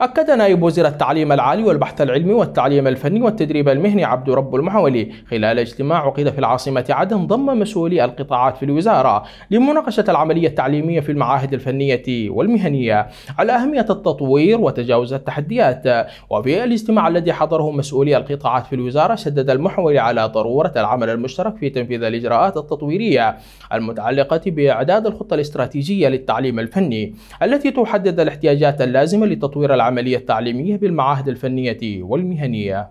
أكد نائب وزير التعليم العالي والبحث العلمي والتعليم الفني والتدريب المهني عبد رب المحولي خلال اجتماع عقد في العاصمة عدن ضم مسؤولي القطاعات في الوزارة لمناقشة العملية التعليمية في المعاهد الفنية والمهنية على أهمية التطوير وتجاوز التحديات وفي الاجتماع الذي حضره مسؤولي القطاعات في الوزارة شدد المحولي على ضرورة العمل المشترك في تنفيذ الإجراءات التطويرية المتعلقة بإعداد الخطة الاستراتيجية للتعليم الفني التي تحدد الاحتياجات اللازمة لتطوير العمل العملية التعليمية بالمعاهد الفنية والمهنية